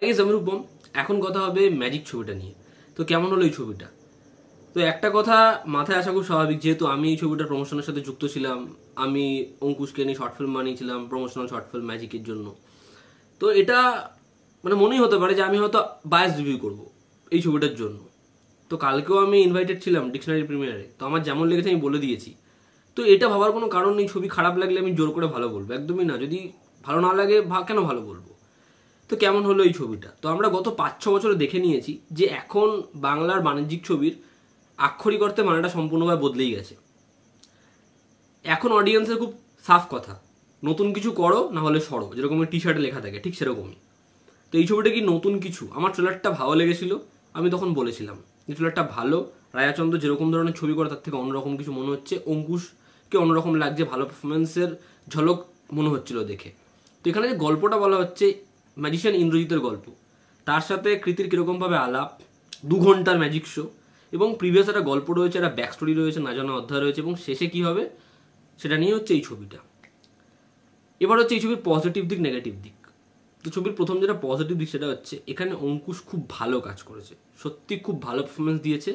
আমি রূপম এখন কথা হবে ম্যাজিক ছবিটা নিয়ে তো কেমন হলো এই ছবিটা তো একটা কথা মাথায় আসা খুব স্বাভাবিক যেহেতু আমি এই ছবিটা প্রমোশনের সাথে যুক্ত ছিলাম আমি অঙ্কুশকে নিয়ে শর্ট ফিল্ম বানিয়েছিলাম প্রমোশনাল শর্ট ফিল্ম ম্যাজিকের জন্য তো এটা মানে মনেই হতে পারে যে আমি হয়তো বায়াস রিভিউ করব এই ছবিটার জন্য তো কালকেও আমি ইনভাইটেড ছিলাম ডিকশনারি প্রিমিয়ারে তো আমার যেমন লেগেছে আমি বলে দিয়েছি তো এটা ভাবার কোনো কারণ নেই ছবি খারাপ লাগলে আমি জোর করে ভালো বলবো একদমই না যদি ভালো না লাগে কেন ভালো বলবো তো কেমন হলো এই ছবিটা তো আমরা গত পাঁচ ছ বছরে দেখে নিয়েছি যে এখন বাংলার বাণিজ্যিক ছবির আক্ষরিক অর্থে মানেটা সম্পূর্ণভাবে বদলেই গেছে এখন অডিয়েন্সের খুব সাফ কথা নতুন কিছু করো না হলে সরো যেরকম টি শার্টে লেখা থাকে ঠিক সেরকমই তো এই ছবিটা কি নতুন কিছু আমার ট্রেলারটা ভালো লেগেছিল আমি তখন বলেছিলাম যে ট্রেলারটা ভালো রায়াচন্দ্র যেরকম ধরনের ছবি করে তার থেকে অন্যরকম কিছু মনে হচ্ছে অঙ্কুশকে অন্যরকম লাগছে ভালো পারফরমেন্সের ঝলক মনে হচ্ছিল দেখে তো এখানে যে গল্পটা বলা হচ্ছে ম্যাজিশিয়ান ইন্দ্রজিতের গল্প তার সাথে কৃতির কীরকমভাবে আলাপ দু ঘন্টার ম্যাজিক শো এবং প্রিভিয়াস একটা গল্প রয়েছে একটা ব্যাক স্টোরি রয়েছে না জানা অধ্যায় রয়েছে এবং শেষে কী হবে সেটা নিয়ে হচ্ছে এই ছবিটা এবার হচ্ছে এই ছবির পজিটিভ দিক নেগেটিভ দিক তো ছবির প্রথম যেটা পজিটিভ দিক সেটা হচ্ছে এখানে অঙ্কুশ খুব ভালো কাজ করেছে সত্যি খুব ভালো পারফরমেন্স দিয়েছে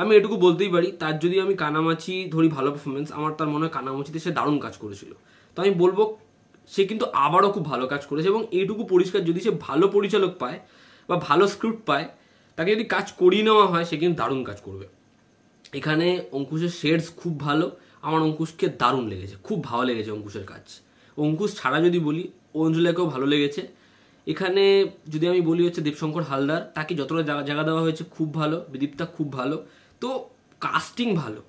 আমি এটুকু বলতেই পারি তার যদি আমি কানামাছি ধরি ভালো পারফরমেন্স আমার তার মনে হয় কানামাছিতে সে দারুণ কাজ করেছিল তো আমি বলবো সে কিন্তু আবারও খুব ভালো কাজ করেছে এবং এইটুকু পরিষ্কার যদি সে ভালো পরিচালক পায় বা ভালো স্ক্রিপ্ট পায় তাকে যদি কাজ করিয়ে নেওয়া হয় সে কিন্তু দারুণ কাজ করবে এখানে অঙ্কুশের শেডস খুব ভালো আমার অঙ্কুশকে দারুণ লেগেছে খুব ভালো লেগেছে অঙ্কুশের কাজ অঙ্কুশ ছাড়া যদি বলি অঞ্জুলাকেও ভালো লেগেছে এখানে যদি আমি বলি হচ্ছে দেবশঙ্কর হালদার তাকে যতটা জায়গা জায়গা দেওয়া হয়েছে খুব ভালো বিদীপ্তা খুব ভালো তো কাস্টিং ভালো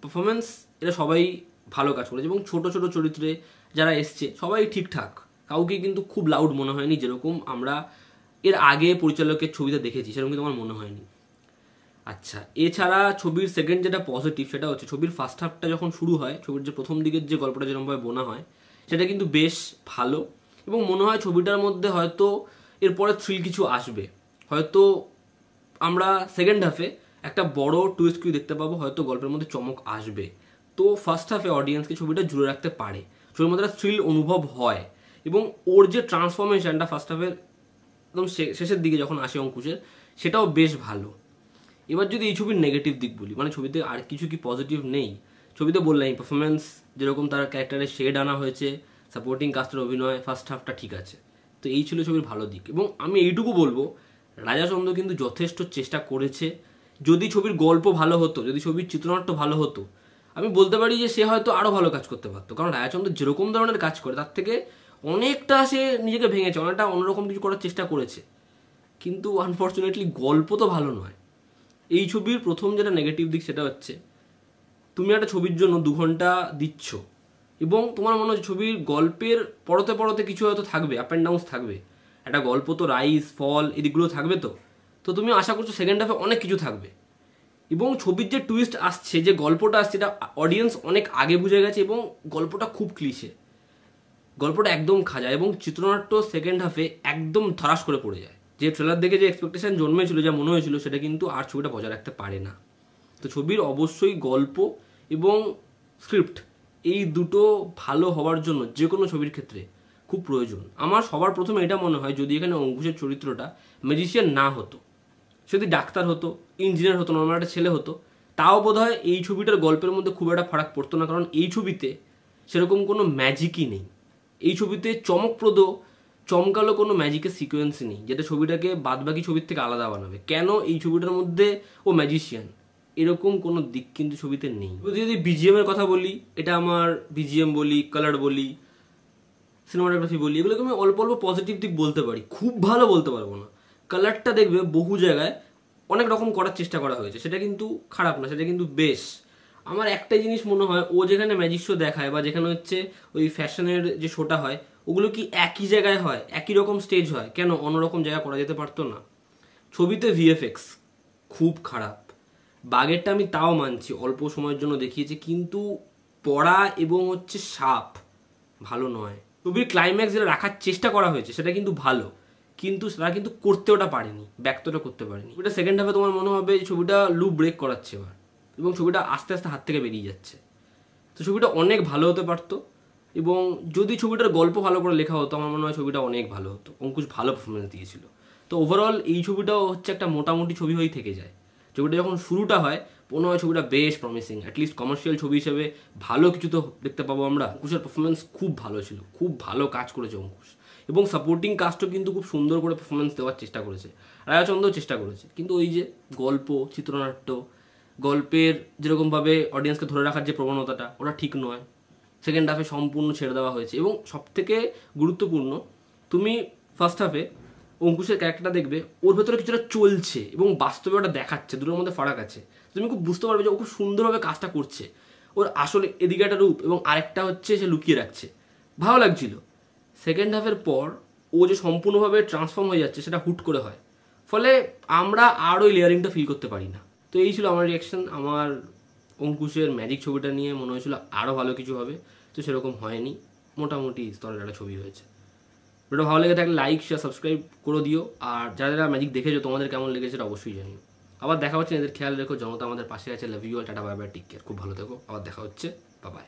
পারফরমেন্স এটা সবাই ভালো কাজ করেছে এবং ছোট ছোট চরিত্রে যারা এসছে সবাই ঠিকঠাক কাউকে কিন্তু খুব লাউড মনে হয়নি যেরকম আমরা এর আগে পরিচালকের ছবিতে দেখেছি সেরকম কিন্তু আমার মনে হয়নি আচ্ছা এছাড়া ছবির সেকেন্ড যেটা পজিটিভ সেটা হচ্ছে ছবির ফার্স্ট হাফটা যখন শুরু হয় ছবির যে প্রথম দিকের যে গল্পটা যেরকমভাবে বোনা হয় সেটা কিন্তু বেশ ভালো এবং মনে হয় ছবিটার মধ্যে হয়তো এরপরে থ্রিল কিছু আসবে হয়তো আমরা সেকেন্ড হাফে একটা বড় টুইস্ট কিউ দেখতে পাবো হয়তো গল্পের মধ্যে চমক আসবে তো ফার্স্ট হাফে অডিয়েন্সকে ছবিটা জুড়ে রাখতে পারে ছবির মধ্যে একটা থ্রিল অনুভব হয় এবং ওর যে ট্রান্সফরমেশনটা ফার্স্ট হাফের একদম শেষের দিকে যখন আসে অঙ্কুশের সেটাও বেশ ভালো এবার যদি এই ছবির নেগেটিভ দিক বলি মানে ছবিতে আর কিছু কি পজিটিভ নেই ছবিতে বললাম পারফরমেন্স যেরকম তার ক্যারেক্টারে শেড আনা হয়েছে সাপোর্টিং কাস্টের অভিনয় ফার্স্ট হাফটা ঠিক আছে তো এই ছিল ছবির ভালো দিক এবং আমি এইটুকু বলবো চন্দ্র কিন্তু যথেষ্ট চেষ্টা করেছে যদি ছবির গল্প ভালো হতো যদি ছবির চিত্রনাট্য ভালো হতো আমি বলতে পারি যে সে হয়তো আরও ভালো কাজ করতে পারতো কারণ রায়াচন্দ্র যেরকম ধরনের কাজ করে তার থেকে অনেকটা সে নিজেকে ভেঙেছে অনেকটা অন্যরকম কিছু করার চেষ্টা করেছে কিন্তু আনফর্চুনেটলি গল্প তো ভালো নয় এই ছবির প্রথম যেটা নেগেটিভ দিক সেটা হচ্ছে তুমি একটা ছবির জন্য দু ঘন্টা দিচ্ছ এবং তোমার মনে হচ্ছে ছবির গল্পের পড়তে পড়তে কিছু হয়তো থাকবে আপ অ্যান্ড ডাউন্স থাকবে একটা গল্প তো রাইস ফল এদিকগুলো থাকবে তো তো তুমি আশা করছো সেকেন্ড হাফে অনেক কিছু থাকবে এবং ছবির যে টুইস্ট আসছে যে গল্পটা আসছে এটা অডিয়েন্স অনেক আগে বুঝে গেছে এবং গল্পটা খুব ক্লিশে গল্পটা একদম খাজা এবং চিত্রনাট্য সেকেন্ড হাফে একদম ধরাস করে পড়ে যায় যে ট্রেলার দেখে যে এক্সপেকটেশন জন্মেছিল যা মনে হয়েছিল সেটা কিন্তু আর ছবিটা বজায় রাখতে পারে না তো ছবির অবশ্যই গল্প এবং স্ক্রিপ্ট এই দুটো ভালো হওয়ার জন্য যে কোনো ছবির ক্ষেত্রে খুব প্রয়োজন আমার সবার প্রথমে এটা মনে হয় যদি এখানে অঙ্কুশের চরিত্রটা ম্যাজিশিয়ান না হতো সে যদি ডাক্তার হতো ইঞ্জিনিয়ার হতো নর্মাল একটা ছেলে হতো তাও বোধ হয় এই ছবিটার গল্পের মধ্যে খুব একটা ফারাক পড়তো না কারণ এই ছবিতে সেরকম কোনো ম্যাজিকই নেই এই ছবিতে চমকপ্রদ চমকালো কোনো ম্যাজিকের সিকোয়েন্স নেই যেটা ছবিটাকে বাদবাকি ছবির থেকে আলাদা বানাবে কেন এই ছবিটার মধ্যে ও ম্যাজিশিয়ান এরকম কোনো দিক কিন্তু ছবিতে নেই যদি বিজিএমের কথা বলি এটা আমার বিজিএম বলি কালার বলি সিনেমাটোগ্রাফি বলি এগুলোকে আমি অল্প অল্প পজিটিভ দিক বলতে পারি খুব ভালো বলতে পারবো না কালারটা দেখবে বহু জায়গায় অনেক রকম করার চেষ্টা করা হয়েছে সেটা কিন্তু খারাপ না সেটা কিন্তু বেশ আমার একটাই জিনিস মনে হয় ও যেখানে ম্যাজিক শো দেখায় বা যেখানে হচ্ছে ওই ফ্যাশনের যে শোটা হয় ওগুলো কি একই জায়গায় হয় একই রকম স্টেজ হয় কেন অন্যরকম জায়গা করা যেতে পারতো না ছবিতে ভিএফএক্স খুব খারাপ বাগেরটা আমি তাও মানছি অল্প সময়ের জন্য দেখিয়েছি কিন্তু পড়া এবং হচ্ছে সাপ ভালো নয় ছবির ক্লাইম্যাক্স যেটা রাখার চেষ্টা করা হয়েছে সেটা কিন্তু ভালো কিন্তু তারা কিন্তু করতে ওটা পারেনি ব্যক্তটা করতে পারেনি ওটা সেকেন্ড হাফে তোমার মনে হবে এই ছবিটা লু ব্রেক করাচ্ছে এবার এবং ছবিটা আস্তে আস্তে হাত থেকে বেরিয়ে যাচ্ছে তো ছবিটা অনেক ভালো হতে পারতো এবং যদি ছবিটার গল্প ভালো করে লেখা হতো আমার মনে হয় ছবিটা অনেক ভালো হতো অঙ্কুশ ভালো পারফরমেন্স দিয়েছিল তো ওভারঅল এই ছবিটাও হচ্ছে একটা মোটামুটি ছবি হয়েই থেকে যায় ছবিটা যখন শুরুটা হয় মনে হয় ছবিটা বেশ প্রমিসিং অ্যাটলিস্ট কমার্শিয়াল ছবি হিসেবে ভালো কিছু তো দেখতে পাবো আমরা অঙ্কুশের পারফরমেন্স খুব ভালো ছিল খুব ভালো কাজ করেছে অঙ্কুশ এবং সাপোর্টিং কাস্টও কিন্তু খুব সুন্দর করে পারফরমেন্স দেওয়ার চেষ্টা করেছে রায়াচন্দ্রও চেষ্টা করেছে কিন্তু ওই যে গল্প চিত্রনাট্য গল্পের যেরকমভাবে অডিয়েন্সকে ধরে রাখার যে প্রবণতাটা ওটা ঠিক নয় সেকেন্ড হাফে সম্পূর্ণ ছেড়ে দেওয়া হয়েছে এবং সবথেকে গুরুত্বপূর্ণ তুমি ফার্স্ট হাফে অঙ্কুশের ক্যারেক্টারটা দেখবে ওর ভেতরে কিছুটা চলছে এবং বাস্তবে ওটা দেখাচ্ছে দুটোর মধ্যে ফারাক আছে তুমি খুব বুঝতে পারবে যে ও খুব সুন্দরভাবে কাজটা করছে ওর আসলে এদিকে একটা রূপ এবং আরেকটা হচ্ছে সে লুকিয়ে রাখছে ভালো লাগছিলো সেকেন্ড হাফের পর ও যে সম্পূর্ণভাবে ট্রান্সফর্ম হয়ে যাচ্ছে সেটা হুট করে হয় ফলে আমরা আর ওই লেয়ারিংটা ফিল করতে পারি না তো এই ছিল আমার রিয়াকশন আমার অঙ্কুশের ম্যাজিক ছবিটা নিয়ে মনে হয়েছিল আরও ভালো কিছু হবে তো সেরকম হয়নি মোটামুটি স্তরের একটা ছবি হয়েছে ভিডিও ভালো লেগে থাকলে লাইক শেয়ার সাবস্ক্রাইব করে দিও আর যারা যারা ম্যাজিক দেখেছো তোমাদের কেমন লেগেছে সেটা অবশ্যই জানিও আবার দেখা হচ্ছে এদের খেয়াল রেখো জনতা আমাদের পাশে আছে love you tata bye bye take care খুব ভালো থেকো আবার দেখা হচ্ছে বাবাই